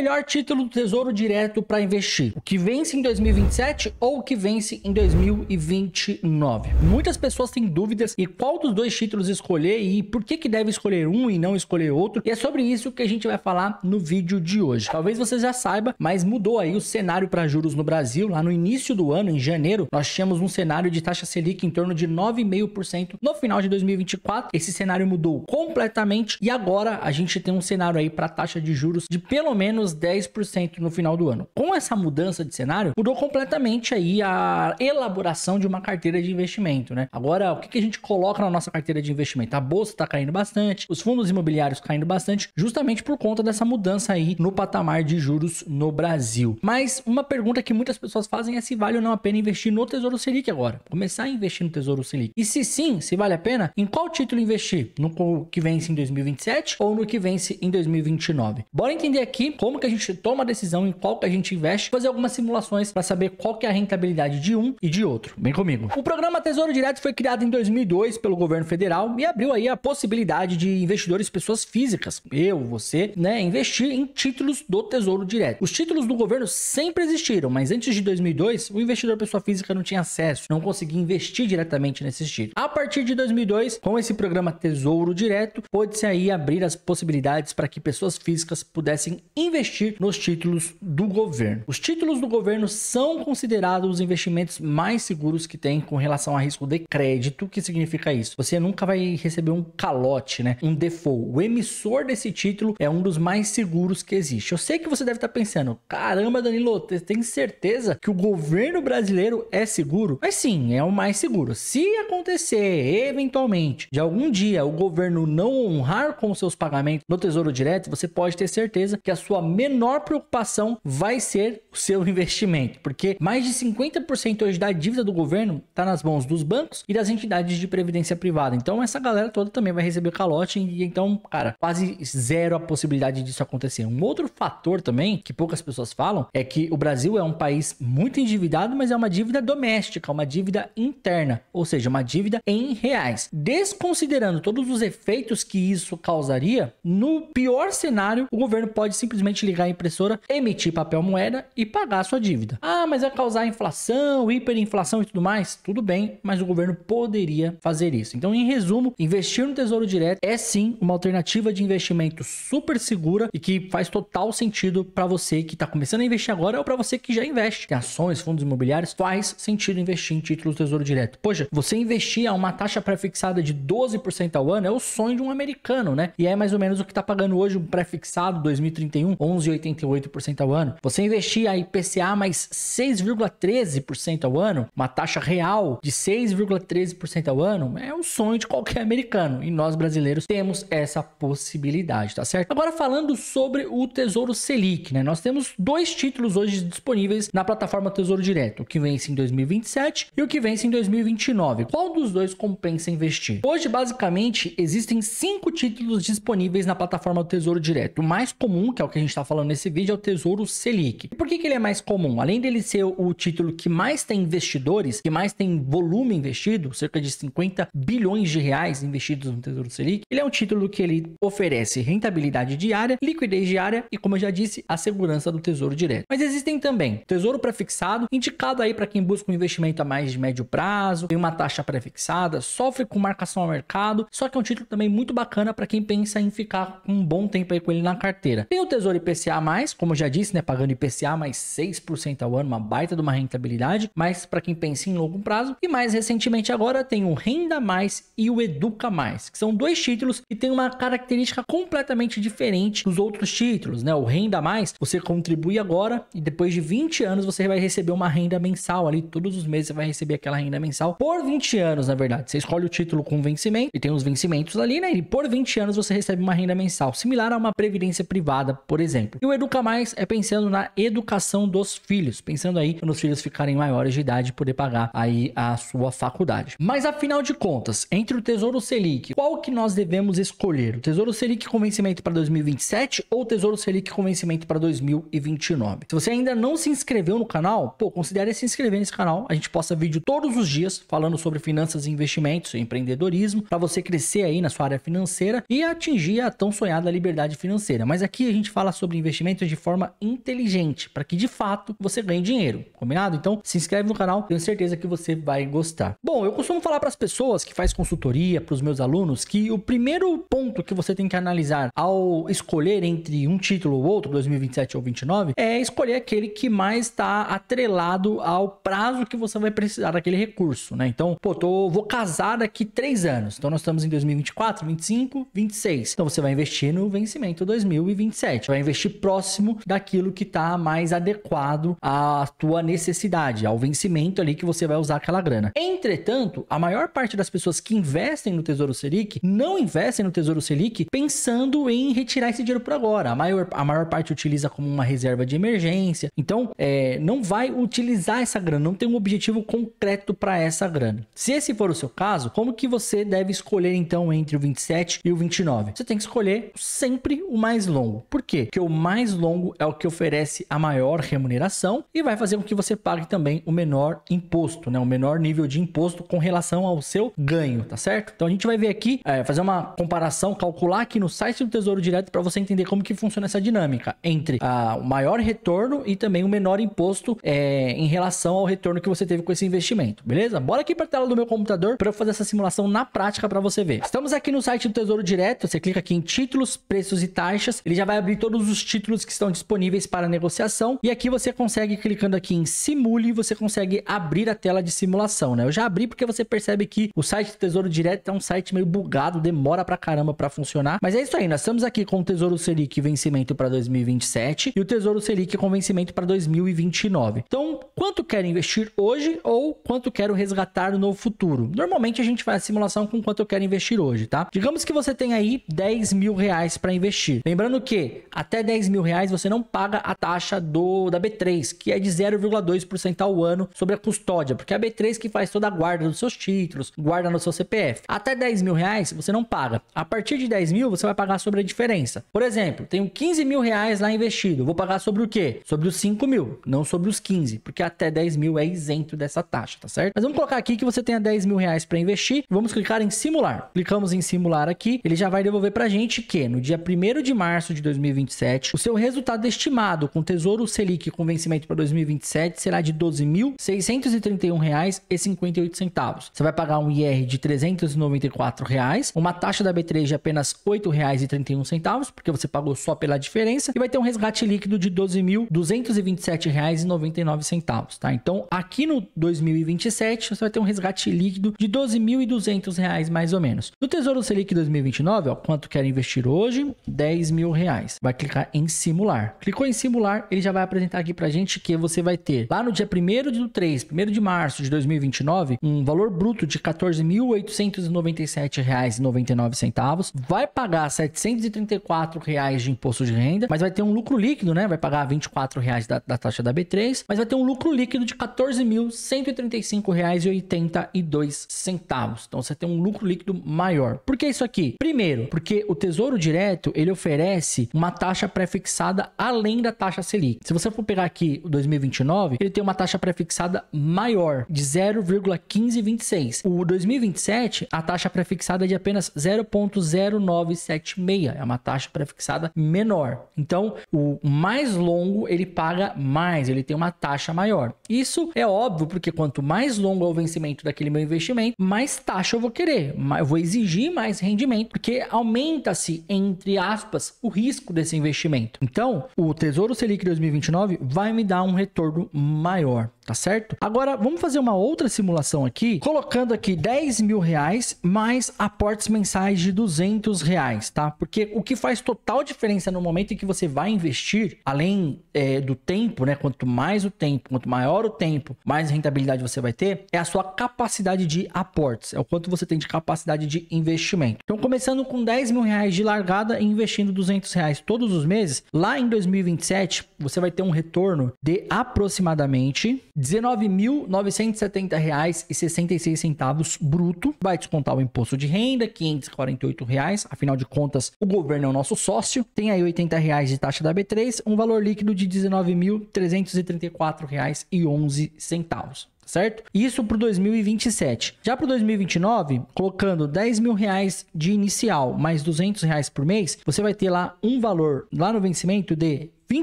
melhor título do Tesouro Direto para investir, o que vence em 2027 ou o que vence em 2029. Muitas pessoas têm dúvidas e qual dos dois títulos escolher e por que que deve escolher um e não escolher outro. E é sobre isso que a gente vai falar no vídeo de hoje. Talvez você já saiba, mas mudou aí o cenário para juros no Brasil. Lá no início do ano, em janeiro, nós tínhamos um cenário de taxa Selic em torno de 9,5% no final de 2024. Esse cenário mudou completamente e agora a gente tem um cenário aí para taxa de juros de pelo menos menos 10% no final do ano. Com essa mudança de cenário, mudou completamente aí a elaboração de uma carteira de investimento, né? Agora, o que, a gente coloca na nossa carteira de investimento? A bolsa está caindo bastante, os fundos imobiliários caindo bastante, justamente por conta dessa mudança aí no patamar de juros no Brasil. Mas uma pergunta que muitas pessoas fazem é se vale ou não a pena investir no Tesouro Selic agora. Começar a investir no Tesouro Selic. E se sim, se vale a pena, em qual título investir? No que vence em 2027 ou no que vence em 2029? Bora entender aqui como como que a gente toma a decisão, em qual que a gente investe, fazer algumas simulações para saber qual que é a rentabilidade de um e de outro. Vem comigo. O programa Tesouro Direto foi criado em 2002 pelo governo federal e abriu aí a possibilidade de investidores, pessoas físicas, eu, você, né, investir em títulos do Tesouro Direto. Os títulos do governo sempre existiram, mas antes de 2002, o investidor pessoa física não tinha acesso, não conseguia investir diretamente nesses títulos. A partir de 2002, com esse programa Tesouro Direto, pôde-se aí abrir as possibilidades para que pessoas físicas pudessem investir investir nos títulos do governo. Os títulos do governo são considerados os investimentos mais seguros que tem com relação a risco de crédito. O que significa isso? Você nunca vai receber um calote, né? Um default. O emissor desse título é um dos mais seguros que existe. Eu sei que você deve estar pensando, caramba, Danilo, você tem certeza que o governo brasileiro é seguro? Mas sim, é o mais seguro. Se acontecer, eventualmente, de algum dia o governo não honrar com seus pagamentos no Tesouro Direto, você pode ter certeza que a sua menor preocupação vai ser o seu investimento, porque mais de 50% hoje da dívida do governo está nas mãos dos bancos e das entidades de previdência privada. Então essa galera toda também vai receber calote e então, cara, quase zero a possibilidade disso acontecer. Um outro fator também que poucas pessoas falam é que o Brasil é um país muito endividado, mas é uma dívida doméstica, uma dívida interna, ou seja, uma dívida em reais. Desconsiderando todos os efeitos que isso causaria, no pior cenário, o governo pode simplesmente simplesmente ligar a impressora, emitir papel moeda e pagar a sua dívida. Ah, mas vai causar inflação, hiperinflação e tudo mais? Tudo bem, mas o governo poderia fazer isso. Então, em resumo, investir no Tesouro Direto é sim uma alternativa de investimento super segura e que faz total sentido para você que está começando a investir agora ou para você que já investe em ações, fundos imobiliários. Faz sentido investir em títulos do Tesouro Direto. Poxa, você investir a uma taxa pré-fixada de 12% ao ano é o sonho de um americano, né? E é mais ou menos o que está pagando hoje um pré-fixado 2031, 11,88% ao ano. Você investir a IPCA mais 6,13% ao ano, uma taxa real de 6,13% ao ano, é um sonho de qualquer americano. E nós brasileiros temos essa possibilidade, tá certo? Agora falando sobre o Tesouro Selic, né? Nós temos dois títulos hoje disponíveis na plataforma Tesouro Direto, o que vence em 2027 e o que vence em 2029. Qual dos dois compensa investir? Hoje, basicamente, existem cinco títulos disponíveis na plataforma do Tesouro Direto. O mais comum, que é o que a gente tá está falando nesse vídeo é o Tesouro Selic. Por que, que ele é mais comum? Além dele ser o título que mais tem investidores, que mais tem volume investido, cerca de 50 bilhões de reais investidos no Tesouro Selic, ele é um título que ele oferece rentabilidade diária, liquidez diária e, como eu já disse, a segurança do Tesouro Direto. Mas existem também Tesouro prefixado, indicado aí para quem busca um investimento a mais de médio prazo, tem uma taxa prefixada, sofre com marcação ao mercado, só que é um título também muito bacana para quem pensa em ficar um bom tempo aí com ele na carteira. Tem o Tesouro IPCA mais, como eu já disse, né, pagando IPCA mais 6% ao ano, uma baita de uma rentabilidade, mas para quem pensa em longo prazo. E mais recentemente agora tem o Renda Mais e o Educa Mais, que são dois títulos que têm uma característica completamente diferente dos outros títulos, né? O Renda Mais, você contribui agora e depois de 20 anos você vai receber uma renda mensal ali, todos os meses você vai receber aquela renda mensal por 20 anos, na verdade. Você escolhe o título com vencimento e tem os vencimentos ali, né? E por 20 anos você recebe uma renda mensal, similar a uma previdência privada, por exemplo exemplo. E o Educa Mais é pensando na educação dos filhos, pensando aí nos filhos ficarem maiores de idade e poder pagar aí a sua faculdade. Mas afinal de contas, entre o Tesouro Selic, qual que nós devemos escolher? O Tesouro Selic com vencimento para 2027 ou o Tesouro Selic com vencimento para 2029? Se você ainda não se inscreveu no canal, pô, considere se inscrever nesse canal. A gente posta vídeo todos os dias falando sobre finanças e investimentos, empreendedorismo, para você crescer aí na sua área financeira e atingir a tão sonhada liberdade financeira. Mas aqui a gente fala sobre investimentos de forma inteligente, para que de fato você ganhe dinheiro, combinado? Então, se inscreve no canal, tenho certeza que você vai gostar. Bom, eu costumo falar para as pessoas que faz consultoria, para os meus alunos, que o primeiro ponto que você tem que analisar ao escolher entre um título ou outro, 2027 ou 29, é escolher aquele que mais está atrelado ao prazo que você vai precisar daquele recurso, né? Então, pô, tô, vou casar daqui três anos. Então, nós estamos em 2024, 25, 26. Então, você vai investir no vencimento 2027. Vai investir próximo daquilo que está mais adequado à tua necessidade, ao vencimento ali que você vai usar aquela grana. Entretanto, a maior parte das pessoas que investem no Tesouro Selic não investem no Tesouro Selic pensando em retirar esse dinheiro por agora. A maior, a maior parte utiliza como uma reserva de emergência. Então, é, não vai utilizar essa grana, não tem um objetivo concreto para essa grana. Se esse for o seu caso, como que você deve escolher então entre o 27 e o 29? Você tem que escolher sempre o mais longo. Por quê? Porque porque o mais longo é o que oferece a maior remuneração e vai fazer com que você pague também o menor imposto, né? O menor nível de imposto com relação ao seu ganho, tá certo? Então a gente vai ver aqui, é, fazer uma comparação, calcular aqui no site do Tesouro Direto para você entender como que funciona essa dinâmica entre a, ah, o maior retorno e também o menor imposto é, em relação ao retorno que você teve com esse investimento, beleza? Bora aqui para a tela do meu computador para eu fazer essa simulação na prática para você ver. Estamos aqui no site do Tesouro Direto, você clica aqui em títulos, preços e taxas, ele já vai abrir todos todos os títulos que estão disponíveis para negociação. E aqui você consegue, clicando aqui em simule, você consegue abrir a tela de simulação, né? Eu já abri porque você percebe que o site do Tesouro Direto é um site meio bugado, demora pra caramba pra funcionar. Mas é isso aí, nós estamos aqui com o Tesouro Selic vencimento para 2027 e o Tesouro Selic com vencimento para 2029. Então, quanto quero investir hoje ou quanto quero resgatar no futuro? Normalmente a gente faz a simulação com quanto eu quero investir hoje, tá? Digamos que você tem aí 10 mil reais para investir. Lembrando que até até 10 mil reais você não paga a taxa do da B3, que é de 0,2% ao ano sobre a custódia, porque é a B3 que faz toda a guarda dos seus títulos, guarda no seu CPF. Até 10 mil reais você não paga. A partir de 10 mil você vai pagar sobre a diferença. Por exemplo, tenho 15 mil reais lá investido, vou pagar sobre o quê? Sobre os 5 mil, não sobre os 15, porque até 10 mil é isento dessa taxa, tá certo? Mas vamos colocar aqui que você tenha 10 mil reais para investir. Vamos clicar em simular. Clicamos em simular aqui, ele já vai devolver para gente que no dia 1 de março de 2027 2027, o seu resultado estimado com Tesouro Selic com vencimento para 2027 será de R$ 12.631,58. Você vai pagar um IR de R$ 394,00, reais, uma taxa da B3 de apenas R$ 8,31, porque você pagou só pela diferença, e vai ter um resgate líquido de R$ 12.227,99, tá? Então, aqui no 2027, você vai ter um resgate líquido de R$ 12.200 mais ou menos. No Tesouro Selic 2029, ó, quanto quero investir hoje? R$ 10.000,00. mil reais. Vai clicar clicar em simular. Clicou em simular, ele já vai apresentar aqui pra gente que você vai ter lá no dia 1 do 3, 1 de março de 2029, um valor bruto de R$ 14.897,99. Vai pagar R$ 734 reais de imposto de renda, mas vai ter um lucro líquido, né? Vai pagar R$ 24 reais da, da taxa da B3, mas vai ter um lucro líquido de R$ 14.135,82. Então você tem um lucro líquido maior. Por que isso aqui? Primeiro, porque o Tesouro Direto ele oferece uma taxa prefixada além da taxa Selic. Se você for pegar aqui o 2029, ele tem uma taxa prefixada maior, de 0,1526. O 2027, a taxa prefixada é de apenas 0,0976, é uma taxa prefixada menor. Então, o mais longo ele paga mais, ele tem uma taxa maior. Isso é óbvio, porque quanto mais longo é o vencimento daquele meu investimento, mais taxa eu vou querer, eu vou exigir mais rendimento, porque aumenta-se, entre aspas, o risco desse investimento investimento. Então, o Tesouro Selic 2029 vai me dar um retorno maior, tá certo? Agora, vamos fazer uma outra simulação aqui, colocando aqui 10 mil reais mais aportes mensais de 200 reais, tá? Porque o que faz total diferença no momento em que você vai investir, além é, do tempo, né? Quanto mais o tempo, quanto maior o tempo, mais rentabilidade você vai ter, é a sua capacidade de aportes, é o quanto você tem de capacidade de investimento. Então, começando com 10 mil reais de largada e investindo 200 reais todos os os meses, lá em 2027 você vai ter um retorno de aproximadamente R$19.970,66 bruto. Vai descontar o imposto de renda, R$ 548, reais, afinal de contas o governo é o nosso sócio. Tem aí R$80,00 80 reais de taxa da B3, um valor líquido de R$19.334,11 certo? Isso para 2027. Já para 2029, colocando 10 mil reais de inicial mais 200 reais por mês, você vai ter lá um valor lá no vencimento de R$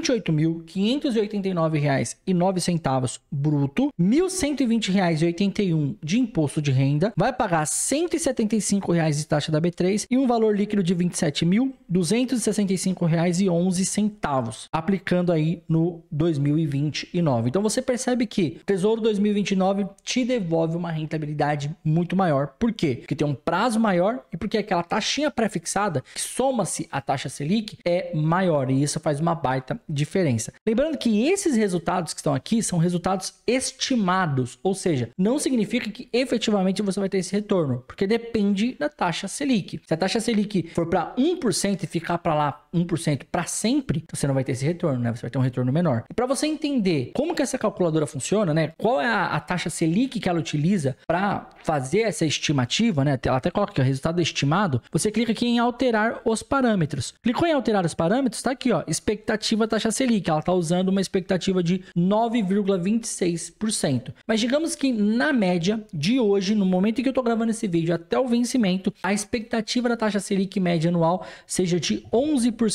28.589,09 bruto, R$ 1.120,81 de imposto de renda, vai pagar R$ 175,00 de taxa da B3 e um valor líquido de R$ 27.265,11, aplicando aí no 2029. Então você percebe que Tesouro 2029 te devolve uma rentabilidade muito maior. Por quê? Porque tem um prazo maior e porque aquela taxinha pré-fixada que soma-se à taxa Selic é maior e isso faz uma baita diferença. Lembrando que esses resultados que estão aqui são resultados estimados, ou seja, não significa que efetivamente você vai ter esse retorno, porque depende da taxa Selic. Se a taxa Selic for para 1% e ficar para lá 1% para sempre, você não vai ter esse retorno, né? Você vai ter um retorno menor. E para você entender como que essa calculadora funciona, né? Qual é a, a taxa Selic que ela utiliza para fazer essa estimativa, né? Ela até coloca aqui o resultado estimado. Você clica aqui em alterar os parâmetros. Clicou em alterar os parâmetros, tá aqui, ó, expectativa taxa Selic. Ela tá usando uma expectativa de 9,26%. Mas digamos que na média de hoje, no momento em que eu tô gravando esse vídeo até o vencimento, a expectativa da taxa Selic média anual seja de 11%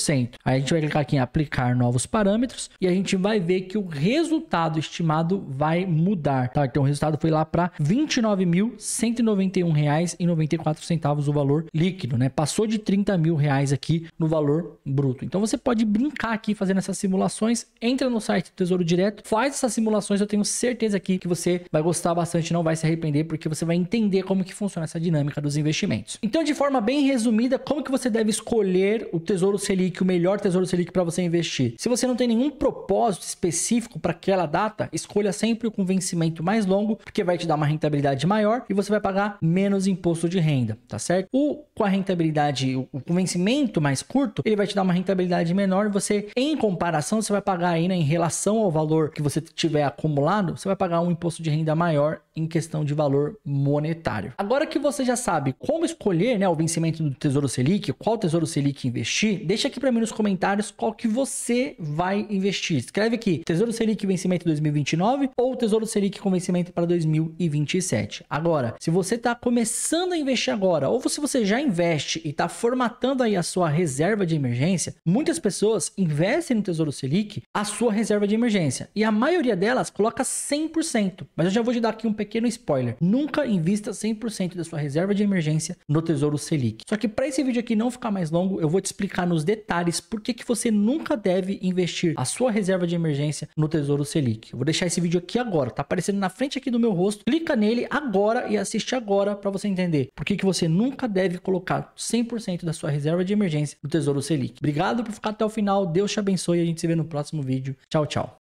Aí a gente vai clicar aqui em aplicar novos parâmetros e a gente vai ver que o resultado estimado vai mudar, tá? Então o resultado foi lá para R$ 29.191,94 o valor líquido, né? Passou de R$ mil reais aqui no valor bruto. Então você pode brincar aqui fazendo essas simulações, entra no site do Tesouro Direto, faz essas simulações, eu tenho certeza aqui que você vai gostar bastante, não vai se arrepender, porque você vai entender como que funciona essa dinâmica dos investimentos. Então, de forma bem resumida, como que você deve escolher o Tesouro Selic Selic, o melhor Tesouro Selic para você investir. Se você não tem nenhum propósito específico para aquela data, escolha sempre o com vencimento mais longo, porque vai te dar uma rentabilidade maior e você vai pagar menos imposto de renda, tá certo? O com a rentabilidade, o convencimento vencimento mais curto, ele vai te dar uma rentabilidade menor e você, em comparação, você vai pagar aí, né, em relação ao valor que você tiver acumulado, você vai pagar um imposto de renda maior em questão de valor monetário. Agora que você já sabe como escolher, né, o vencimento do Tesouro Selic, qual Tesouro Selic investir, deixa Deixa aqui para mim nos comentários qual que você vai investir. Escreve aqui, Tesouro Selic vencimento 2029 ou Tesouro Selic com vencimento para 2027. Agora, se você está começando a investir agora ou se você já investe e está formatando aí a sua reserva de emergência, muitas pessoas investem no Tesouro Selic a sua reserva de emergência e a maioria delas coloca 100%. Mas eu já vou te dar aqui um pequeno spoiler. Nunca invista 100% da sua reserva de emergência no Tesouro Selic. Só que para esse vídeo aqui não ficar mais longo, eu vou te explicar nos detalhes por que, que você nunca deve investir a sua reserva de emergência no Tesouro Selic. Eu vou deixar esse vídeo aqui agora, tá aparecendo na frente aqui do meu rosto. Clica nele agora e assiste agora para você entender por que, que você nunca deve colocar 100% da sua reserva de emergência no Tesouro Selic. Obrigado por ficar até o final, Deus te abençoe e a gente se vê no próximo vídeo. Tchau, tchau.